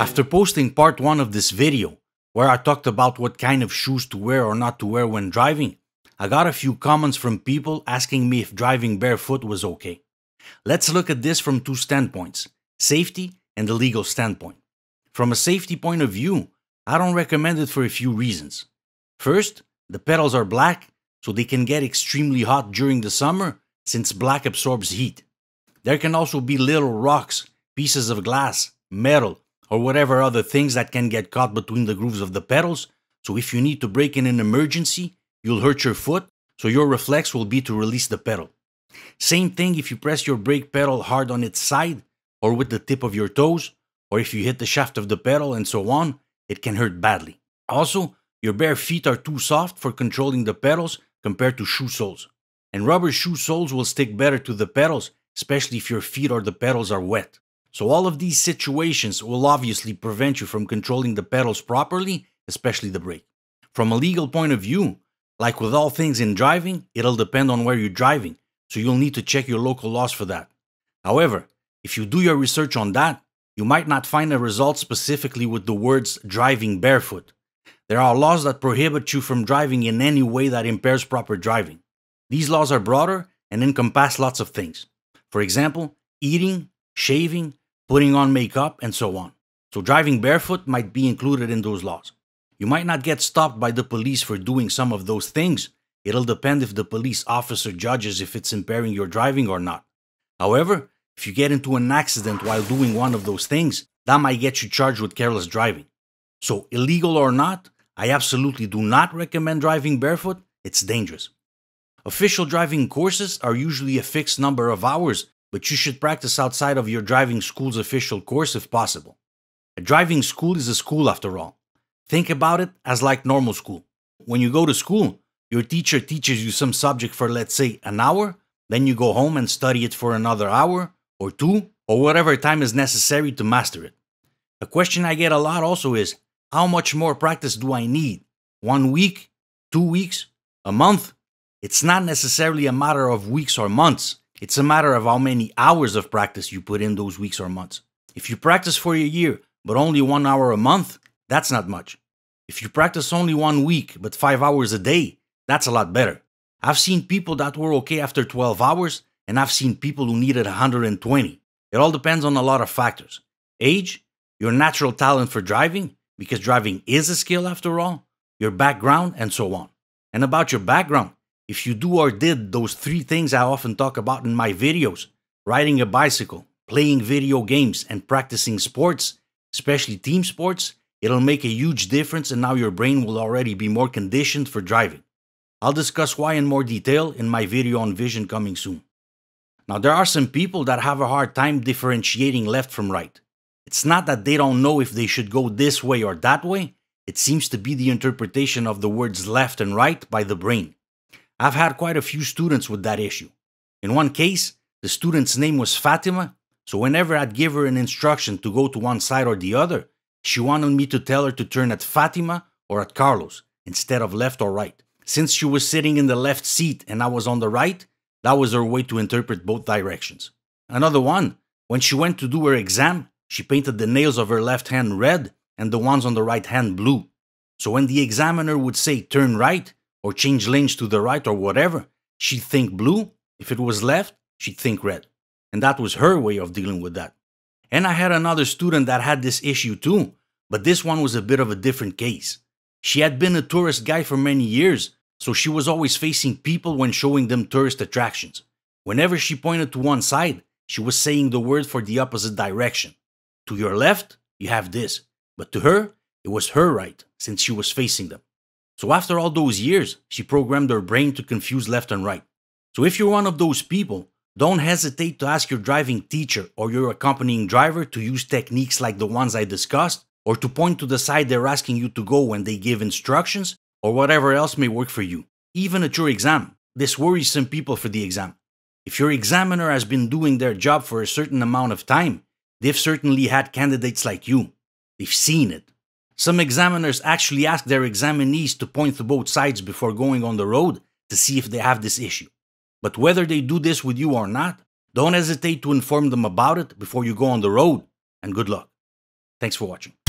After posting part 1 of this video, where I talked about what kind of shoes to wear or not to wear when driving, I got a few comments from people asking me if driving barefoot was okay. Let's look at this from two standpoints, safety and the legal standpoint. From a safety point of view, I don't recommend it for a few reasons. First, the pedals are black, so they can get extremely hot during the summer since black absorbs heat. There can also be little rocks, pieces of glass, metal, or whatever other things that can get caught between the grooves of the pedals. So if you need to brake in an emergency, you'll hurt your foot, so your reflex will be to release the pedal. Same thing if you press your brake pedal hard on its side or with the tip of your toes, or if you hit the shaft of the pedal and so on, it can hurt badly. Also, your bare feet are too soft for controlling the pedals compared to shoe soles. And rubber shoe soles will stick better to the pedals, especially if your feet or the pedals are wet. So all of these situations will obviously prevent you from controlling the pedals properly, especially the brake. From a legal point of view, like with all things in driving, it'll depend on where you're driving, so you'll need to check your local laws for that. However, if you do your research on that, you might not find a result specifically with the words driving barefoot. There are laws that prohibit you from driving in any way that impairs proper driving. These laws are broader and encompass lots of things. For example, eating, shaving, putting on makeup, and so on. So driving barefoot might be included in those laws. You might not get stopped by the police for doing some of those things. It'll depend if the police officer judges if it's impairing your driving or not. However, if you get into an accident while doing one of those things, that might get you charged with careless driving. So, illegal or not, I absolutely do not recommend driving barefoot, it's dangerous. Official driving courses are usually a fixed number of hours but you should practice outside of your driving school's official course if possible. A driving school is a school after all. Think about it as like normal school. When you go to school, your teacher teaches you some subject for, let's say, an hour, then you go home and study it for another hour or two, or whatever time is necessary to master it. A question I get a lot also is how much more practice do I need? One week? Two weeks? A month? It's not necessarily a matter of weeks or months. It's a matter of how many hours of practice you put in those weeks or months. If you practice for a year, but only one hour a month, that's not much. If you practice only one week, but five hours a day, that's a lot better. I've seen people that were okay after 12 hours, and I've seen people who needed 120. It all depends on a lot of factors age, your natural talent for driving, because driving is a skill after all, your background, and so on. And about your background, if you do or did those three things I often talk about in my videos riding a bicycle, playing video games, and practicing sports, especially team sports, it'll make a huge difference and now your brain will already be more conditioned for driving. I'll discuss why in more detail in my video on vision coming soon. Now, there are some people that have a hard time differentiating left from right. It's not that they don't know if they should go this way or that way, it seems to be the interpretation of the words left and right by the brain. I've had quite a few students with that issue. In one case, the student's name was Fatima, so whenever I'd give her an instruction to go to one side or the other, she wanted me to tell her to turn at Fatima or at Carlos instead of left or right. Since she was sitting in the left seat and I was on the right, that was her way to interpret both directions. Another one, when she went to do her exam, she painted the nails of her left hand red and the ones on the right hand blue. So when the examiner would say turn right, or change lanes to the right or whatever. She'd think blue. If it was left, she'd think red. And that was her way of dealing with that. And I had another student that had this issue too, but this one was a bit of a different case. She had been a tourist guide for many years, so she was always facing people when showing them tourist attractions. Whenever she pointed to one side, she was saying the word for the opposite direction. To your left, you have this, but to her, it was her right, since she was facing them. So after all those years, she programmed her brain to confuse left and right. So if you're one of those people, don't hesitate to ask your driving teacher or your accompanying driver to use techniques like the ones I discussed, or to point to the side they're asking you to go when they give instructions, or whatever else may work for you. Even at your exam, this worries some people for the exam. If your examiner has been doing their job for a certain amount of time, they've certainly had candidates like you. They've seen it. Some examiners actually ask their examinees to point to both sides before going on the road to see if they have this issue. But whether they do this with you or not, don't hesitate to inform them about it before you go on the road, and good luck. Thanks for watching.